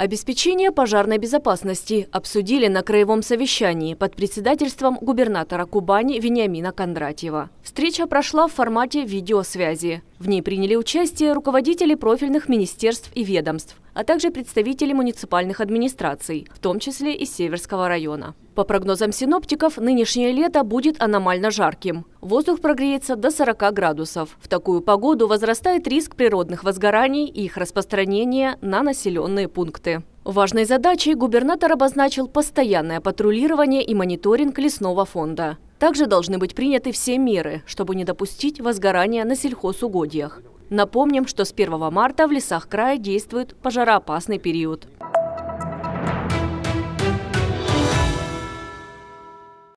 Обеспечение пожарной безопасности обсудили на краевом совещании под председательством губернатора Кубани Вениамина Кондратьева. Встреча прошла в формате видеосвязи. В ней приняли участие руководители профильных министерств и ведомств – а также представители муниципальных администраций, в том числе и Северского района. По прогнозам синоптиков, нынешнее лето будет аномально жарким. Воздух прогреется до 40 градусов. В такую погоду возрастает риск природных возгораний и их распространения на населенные пункты. Важной задачей губернатор обозначил постоянное патрулирование и мониторинг лесного фонда. Также должны быть приняты все меры, чтобы не допустить возгорания на сельхозугодьях. Напомним, что с 1 марта в лесах края действует пожароопасный период.